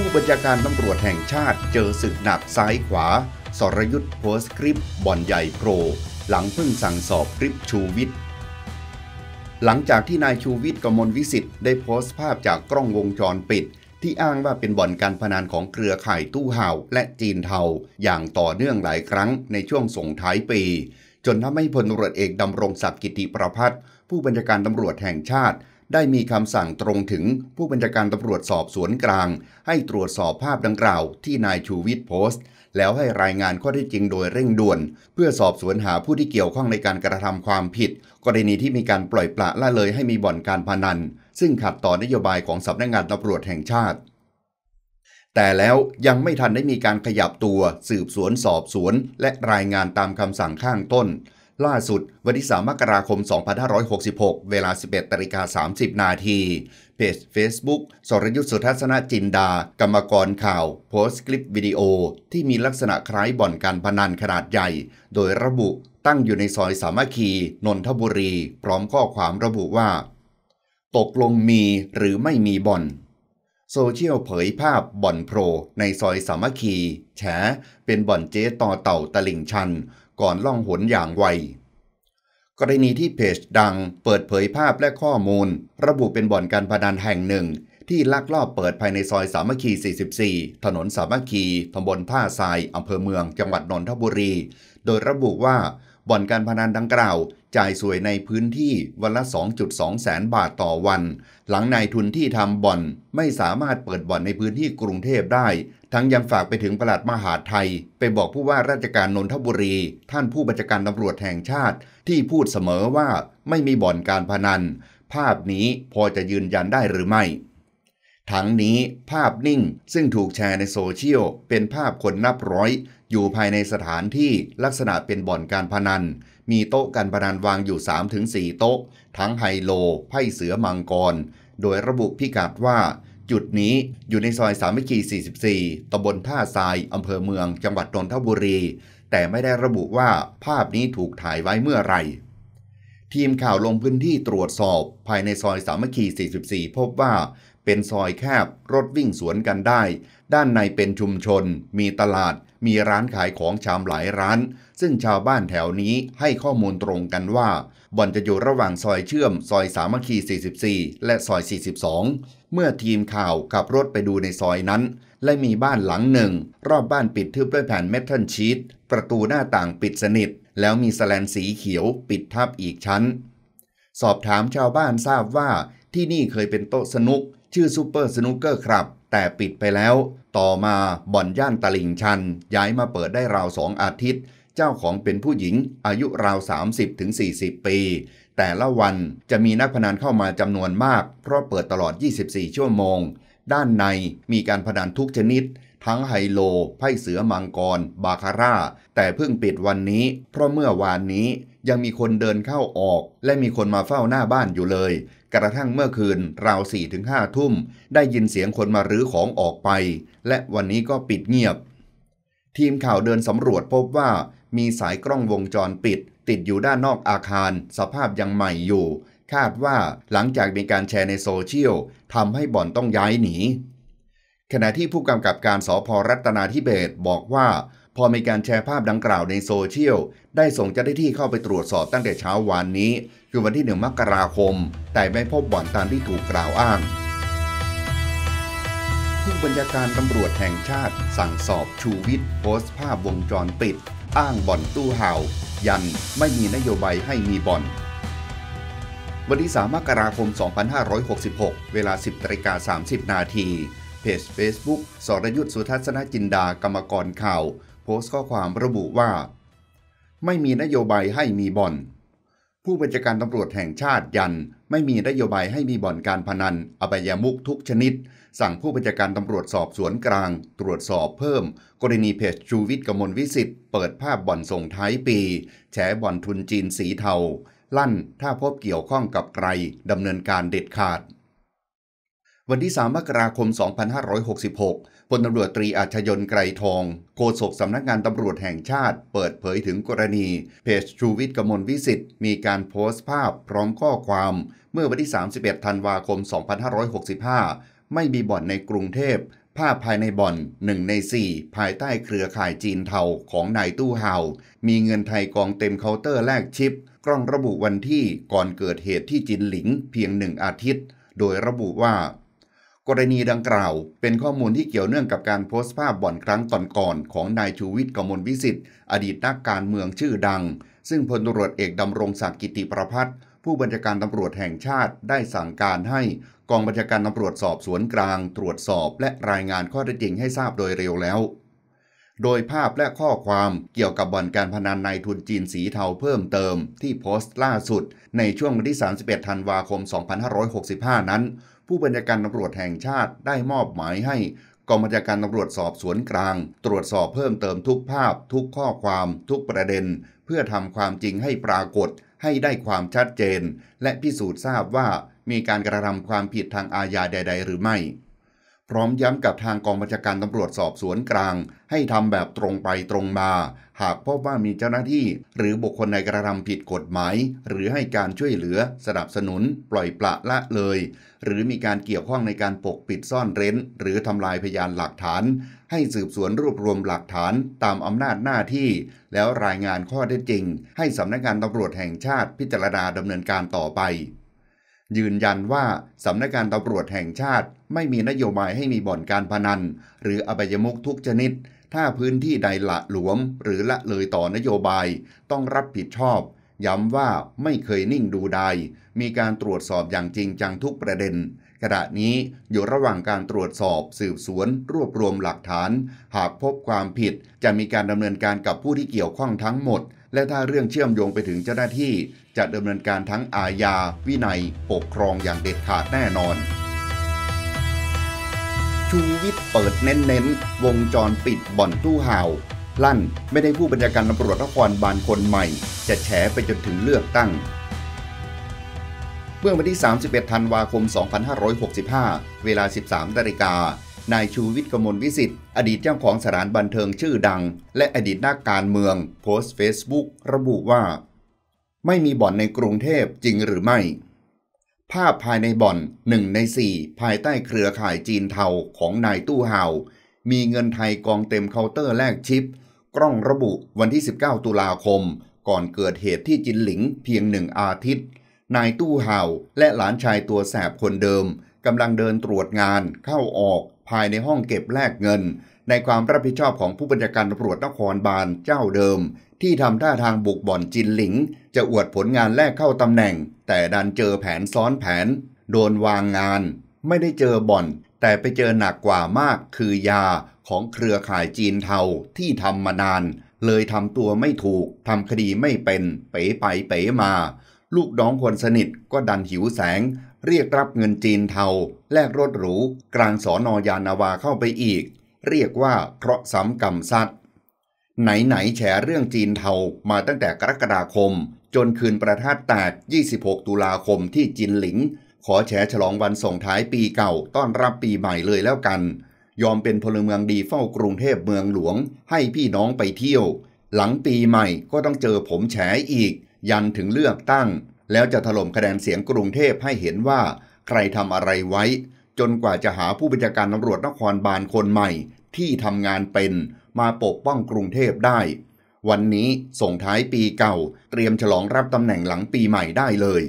ผู้บัญชาการตำรวจแห่งชาติเจอศึกหนักซ้ายขวา สรยุทธ์โพสคลิปบ่อนใหญ่โปร หลังเพิ่งสั่งสอบคลิปชูวิทย์หลังจากที่นายชูวิทย์กมลวิสิทธิ์ได้โพสต์ภาพจากกล้องวงจรปิด ที่อ้างว่าเป็นบ่อนการพนันของเครือข่ายตู้ห่าว และจีนเทาอย่างต่อเนื่องหลายครั้งในช่วงส่งท้ายปี จนทำให้พลตำรวจเอกดำรงศักดิ์กิติประพัฒผู้บัญชาการตำรวจแห่งชาติได้มีคำสั่งตรงถึงผู้บัญชาการตำรวจสอบสวนกลาง ให้ตรวจสอบภาพดังกล่าวที่นายชูวิทย์โพสต์ แล้วให้รายงานข้อเท็จจริงโดยเร่งด่วน เพื่อสอบสวนหาผู้ที่เกี่ยวข้องในการกระทำความผิด กรณีที่มีการปล่อยปละละเลยให้มีบ่อนการพนัน ซึ่งขัดต่อนโยบายของสำนักงงานตำรวจแห่งชาติ แต่แล้วยังไม่ทันได้มีการขยับตัวสืบสวนสอบสวน และรายงานตามคำสั่งข้างต้นล่าสุดวันที่ 3 มกราคม 2566 เวลา 11 ตริกา30 นาที เพจ Facebook สรยุทธสุทัศนจินดา กรรมกรข่าว โพสต์คลิปวิดีโอที่มีลักษณะคล้ายบ่อนการพนันขนาดใหญ่ โดยระบุตั้งอยู่ในซอยสามัคคี นนทบุรี พร้อมข้อความระบุว่า ตกลงมีหรือไม่มีบ่อนโซเชียลเผยภาพบ่อนโพรในซอยสามัคคี แฉ เป็นบ่อนเจ๊ต่อเต่าตลิ่งชัน ก่อนล่องหนอย่างไว กรณีที่เพจดังเปิดเผยภาพและข้อมูล ระบุเป็นบ่อนการพนันแห่งหนึ่ง ที่ลักลอบเปิดภายในซอยสามัคคี 44 ถนนสามัคคีตำบลท่าทรายอำเภอเมืองจังหวัดนนทบุรี โดยระบุว่าบ่อนการพนันดังกล่าว จ่ายสวยในพื้นที่วันละ 2.2 แสนบาทต่อวัน หลังนายทุนที่ทำบ่อน ไม่สามารถเปิดบ่อนในพื้นที่กรุงเทพได้ ทั้งยังฝากไปถึงประหลัดมหาไทย ไปบอกผู้ว่าราชการนนทบุรี ท่านผู้บัญชาการตำรวจแห่งชาติ ที่พูดเสมอว่าไม่มีบ่อนการพนัน ภาพนี้พอจะยืนยันได้หรือไม่ ทั้งนี้ภาพนิ่งซึ่งถูกแชร์ในโซเชียลเป็นภาพคนนับร้อยอยู่ภายในสถานที่ลักษณะเป็นบ่อนการพนัน มีโต๊ะการพนันวางอยู่ 3-4 โต๊ะ ทั้งไฮโลไพ่เสือมังกร โดยระบุพิกัดว่า จุดนี้อยู่ในซอยสามัคคี 44ตำบลท่าทรายอำเภอเมืองจังหวัดนนทบุรี แต่ไม่ได้ระบุว่าภาพนี้ถูกถ่ายไว้เมื่อไหร่ ทีมข่าวลงพื้นที่ตรวจสอบภายในซอยสามัคคี44 พบว่าเป็นซอยแคบ รถวิ่งสวนกันได้ ด้านในเป็นชุมชน มีตลาด มีร้านขายของชามหลายร้าน ซึ่งชาวบ้านแถวนี้ให้ข้อมูลตรงกันว่า บ่อนจะอยู่ระหว่างซอยเชื่อมซอยสามัคคี 44 และซอย 42 เมื่อทีมข่าวขับรถไปดูในซอยนั้น และมีบ้านหลังหนึ่ง รอบบ้านปิดทึบด้วยแผ่นเมทัลชีตประตูหน้าต่างปิดสนิท แล้วมีสแลนสีเขียวปิดทับอีกชั้น สอบถามชาวบ้านทราบว่าที่นี่เคยเป็นโต๊ะสนุกชื่อซูเปอร์สนุกเกอร์ครับ แต่ปิดไปแล้ว ต่อมาบ่อนย่านตลิ่งชัน ย้ายมาเปิดได้ราวสองอาทิตย์ เจ้าของเป็นผู้หญิงอายุราว 30-40 ปี แต่ละวันจะมีนักพนันเข้ามาจำนวนมากเพราะเปิดตลอด 24 ชั่วโมง ด้านในมีการพนันทุกชนิด ทั้งไฮโลไพ่เสือมังกร บาคาร่า แต่เพิ่งปิดวันนี้ เพราะเมื่อวานนี้ยังมีคนเดินเข้าออก และมีคนมาเฝ้าหน้าบ้านอยู่เลย กระทั่งเมื่อคืนราวสี่ถึงห้าทุ่ม ได้ยินเสียงคนมารื้อของออกไป และวันนี้ก็ปิดเงียบ ทีมข่าวเดินสำรวจพบว่า มีสายกล้องวงจรปิด ติดอยู่ด้านนอกอาคาร สภาพยังใหม่อยู่ คาดว่าหลังจากมีการแชร์ในโซเชียลทำให้บ่อนต้องย้ายหนี ขณะที่ผู้กำกับการสอพรัตนาธิเบศบอกว่าพอมีการแชร์ภาพดังกล่าวในโซเชียล ได้ส่งเจ้าหน้าที่เข้าไปตรวจสอบตั้งแต่เช้าวานนี้ คือวันที่ 1 มกราคม แต่ไม่พบบ่อนตามที่ถูกกล่าวอ้างผู้บัญชาการตำรวจแห่งชาติ สั่งสอบชูวิทย์โพสต์ภาพวงจรปิด อ้างบ่อนตู้เห่ายันไม่มีนโยบายให้มีบ่อน วันที่ 3 มกราคม 2566 เวลา 10กา30 นาที เพจ Facebook สรยุทธสุทัศนจินดากรรมกรข่าวโพสต์ข้อความระบุว่า ไม่มีนโยบายให้มีบ่อน ผู้บัญชาการตำรวจแห่งชาติยัน ไม่มีนโยบายให้มีบ่อนการพนัน อบายามุกทุกชนิด สั่งผู้บัญชาการตำรวจสอบสวนกลาง ตรวจสอบเพิ่ม กรณีเพจชูวิทย์กมลวิสิทธ์เปิดภาพบ่อนส่งท้ายปีแฉบ่อนทุนจีนสีเทาลั่นถ้าพบเกี่ยวข้องกับใครดำเนินการเด็ดขาด วันที่ 3 มกราคม 2566พลตำรวจตรีอาชยนไกรทองโฆษกสำนักงานตำรวจแห่งชาติ เปิดเผยถึงกรณี เพจชูวิทย์กมลวิสิทธิ์มีการโพสต์ภาพพร้อมข้อความ เมื่อวันที่ 31 ธันวาคม 2565 ไม่มีบ่อนในกรุงเทพ ภาพภายในบ่อน 1 ใน 4 ภายใต้เครือข่ายจีนเทาของนายตู้เฮามีเงินไทยกองเต็มเคาน์เตอร์แลกชิป กล้องระบุวันที่ก่อนเกิดเหตุที่จินหลิง เพียงหนึ่งอาทิตย์ โดยระบุว่ากรณีดังกล่าวเป็นข้อมูลที่เกี่ยวเนื่องกับการโพสต์ภาพบ่อนครั้งก่อน ของนายชูวิทย์กมลวิสิทธิ์ อดีตนักการเมืองชื่อดัง ซึ่งพลตรวจเอกดำรงศักดิ์กิติประพัฒน์ผู้บัญชาการตำรวจแห่งชาติได้สั่งการให้กองบัญชาการตำรวจสอบสวนกลาง ตรวจสอบและรายงานข้อเท็จจริงให้ทราบโดยเร็วแล้วโดยภาพและข้อความเกี่ยวกับบ่อนการพนันในทุนจีนสีเทาเพิ่มเติมที่โพสต์ล่าสุด ในช่วงวันที่ 31 ธันวาคม 2565 นั้น ผู้บัญชาการตำรวจแห่งชาติได้มอบหมายให้กองบัญชาการตำรวจสอบสวนกลาง ตรวจสอบเพิ่มเติมทุกภาพ ทุกข้อความ ทุกประเด็น เพื่อทำความจริงให้ปรากฏให้ได้ความชัดเจน และพิสูจน์ทราบว่ามีการกระทำความผิดทางอาญาใดๆ หรือไม่พร้อมย้ำกับทางกองบัญชาการตำรวจสอบสวนกลาง ให้ทำแบบตรงไปตรงมา หากพบว่ามีเจ้าหน้าที่ หรือบุคคลในกระทำผิดกฎหมาย หรือให้การช่วยเหลือสนับสนุนปล่อยปละละเลย หรือมีการเกี่ยวข้องในการปกปิดซ่อนเร้น หรือทำลายพยานหลักฐาน ให้สืบสวนรวบรวมหลักฐานตามอำนาจหน้าที่ แล้วรายงานข้อเท็จจริง ให้สำนักงานตำรวจแห่งชาติพิจารณาดำเนินการต่อไปยืนยันว่า สำนักงานตำรวจแห่งชาติ ไม่มีนโยบายให้มีบ่อนการพนัน หรืออบายมุกทุกชนิด ถ้าพื้นที่ใดละหลวมหรือละเลยต่อนโยบาย ต้องรับผิดชอบ ย้ำว่าไม่เคยนิ่งดูใด มีการตรวจสอบอย่างจริงจังทุกประเด็นขณะนี้อยู่ระหว่างการตรวจสอบ สืบสวน รวบรวมหลักฐาน หากพบความผิดจะมีการดำเนินการกับผู้ที่เกี่ยวข้องทั้งหมด และถ้าเรื่องเชื่อมโยงไปถึงเจ้าหน้าที่จะดำเนินการทั้งอาญาวินัย ปกครองอย่างเด็ดขาดแน่นอน ชูวิทย์เปิดเน้นๆ วงจรปิดบ่อนตู้ห่าว ลั่นไม่ได้ผู้บัญชาการตำรวจนครบาลคนใหม่จะแฉไปจนถึงเลือกตั้ง เมื่อวันที่ 31ธันวาคม 2565 เวลา 13นาฬิกานายชูวิทย์กมลวิสิทธิ์อดีตเจ้าของสถานบันเทิงชื่อดัง และอดีตนักการเมือง โพสต์เฟซบุ๊กระบุว่าไม่มีบ่อนในกรุงเทพจริงหรือไม่ ภาพภายในบ่อนหนึ่งในสี่ภายใต้เครือข่ายจีนเทาของนายตู้เฮามีเงินไทยกองเต็มเคาน์เตอร์แลกชิป กล้องระบุวันที่ 19 ตุลาคม ก่อนเกิดเหตุที่จินหลิงเพียงหนึ่งอาทิตย์ นายตู้เฮาและหลานชายตัวแสบคนเดิมกำลังเดินตรวจงานเข้าออก ภายในห้องเก็บแลกเงิน ในความรับผิดชอบของผู้บัญชาการตำรวจนครบาลเจ้าเดิมที่ทำท่าทางบุกบ่อนจินหลิง จะอวดผลงานแรกเข้าตำแหน่ง แต่ดันเจอแผนซ้อนแผนโดนวางงาน ไม่ได้เจอบ่อน แต่ไปเจอหนักกว่ามากคือยาของเครือข่ายจีนเทาที่ทำมานาน เลยทำตัวไม่ถูกทำคดีไม่เป็นเป๋ไปเป๋มา ลูกน้องคนสนิทก็ดันหิวแสง เรียกรับเงินจีนเทาแลกรถหรู กลางสอนอยานาวาเข้าไปอีก เรียกว่าเคราะห์ซ้ำกรรมซัดไหนๆแฉเรื่องจีนเทามาตั้งแต่กรกฎาคม จนคืนประทัดแตก 26 ตุลาคมที่จินหลิง ขอแฉฉลองวันส่งท้ายปีเก่าต้อนรับปีใหม่เลยแล้วกัน ยอมเป็นพลเมืองดีเฝ้ากรุงเทพเมืองหลวงให้พี่น้องไปเที่ยว หลังปีใหม่ก็ต้องเจอผมแฉอีก ยันถึงเลือกตั้ง แล้วจะถล่มคะแนนเสียงกรุงเทพให้เห็นว่า ใครทำอะไรไว้ จนกว่าจะหาผู้บัญชาการตำรวจนครบาลคนใหม่ที่ทำงานเป็นมาปกป้องกรุงเทพได้ วันนี้ส่งท้ายปีเก่า เตรียมฉลองรับตำแหน่งหลังปีใหม่ได้เลย